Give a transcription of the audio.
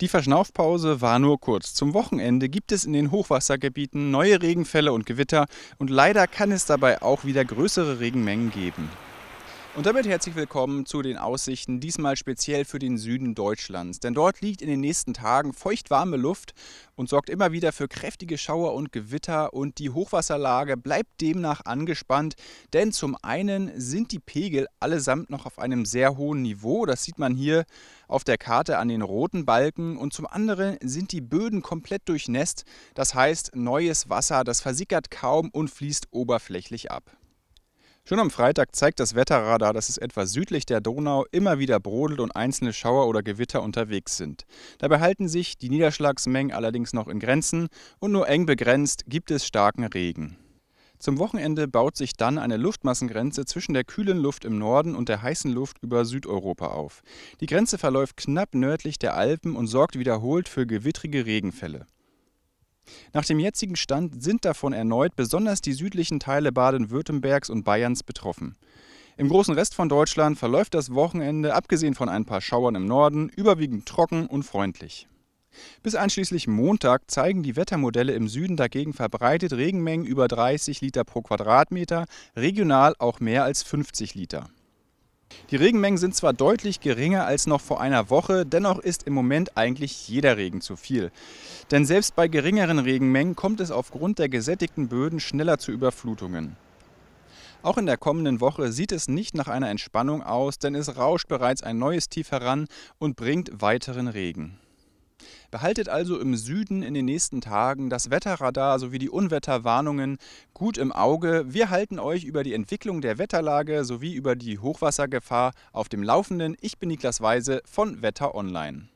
Die Verschnaufpause war nur kurz. Zum Wochenende gibt es in den Hochwassergebieten neue Regenfälle und Gewitter und leider kann es dabei auch wieder größere Regenmengen geben. Und damit herzlich willkommen zu den Aussichten, diesmal speziell für den Süden Deutschlands. Denn dort liegt in den nächsten Tagen feuchtwarme Luft und sorgt immer wieder für kräftige Schauer und Gewitter. Und die Hochwasserlage bleibt demnach angespannt, denn zum einen sind die Pegel allesamt noch auf einem sehr hohen Niveau. Das sieht man hier auf der Karte an den roten Balken. Und zum anderen sind die Böden komplett durchnässt. Das heißt, neues Wasser, das versickert kaum und fließt oberflächlich ab. Schon am Freitag zeigt das Wetterradar, dass es etwa südlich der Donau immer wieder brodelt und einzelne Schauer oder Gewitter unterwegs sind. Dabei halten sich die Niederschlagsmengen allerdings noch in Grenzen und nur eng begrenzt gibt es starken Regen. Zum Wochenende baut sich dann eine Luftmassengrenze zwischen der kühlen Luft im Norden und der heißen Luft über Südeuropa auf. Die Grenze verläuft knapp nördlich der Alpen und sorgt wiederholt für gewittrige Regenfälle. Nach dem jetzigen Stand sind davon erneut besonders die südlichen Teile Baden-Württembergs und Bayerns betroffen. Im großen Rest von Deutschland verläuft das Wochenende, abgesehen von ein paar Schauern im Norden, überwiegend trocken und freundlich. Bis einschließlich Montag zeigen die Wettermodelle im Süden dagegen verbreitet Regenmengen über 30 Liter pro Quadratmeter, regional auch mehr als 50 Liter. Die Regenmengen sind zwar deutlich geringer als noch vor einer Woche, dennoch ist im Moment eigentlich jeder Regen zu viel. Denn selbst bei geringeren Regenmengen kommt es aufgrund der gesättigten Böden schneller zu Überflutungen. Auch in der kommenden Woche sieht es nicht nach einer Entspannung aus, denn es rauscht bereits ein neues Tief heran und bringt weiteren Regen. Behaltet also im Süden in den nächsten Tagen das Wetterradar sowie die Unwetterwarnungen gut im Auge. Wir halten euch über die Entwicklung der Wetterlage sowie über die Hochwassergefahr auf dem Laufenden. Ich bin Niklas Weise von Wetter Online.